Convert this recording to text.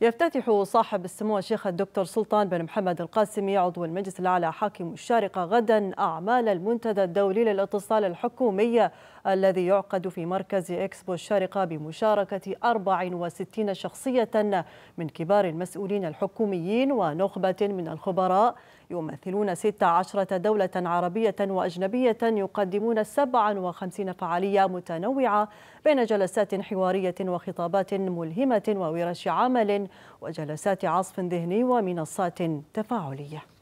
يفتتح صاحب السمو الشيخ الدكتور سلطان بن محمد القاسمي عضو المجلس الأعلى حاكم الشارقة غدا أعمال المنتدى الدولي للاتصال الحكومي الذي يعقد في مركز إكسبو الشارقة بمشاركة 64 شخصية من كبار المسؤولين الحكوميين ونخبة من الخبراء يمثلون 16 دولة عربية وأجنبية يقدمون 57 فعالية متنوعة بين جلسات حوارية وخطابات ملهمة وورش عمل وجلسات عصف ذهني ومنصات تفاعليه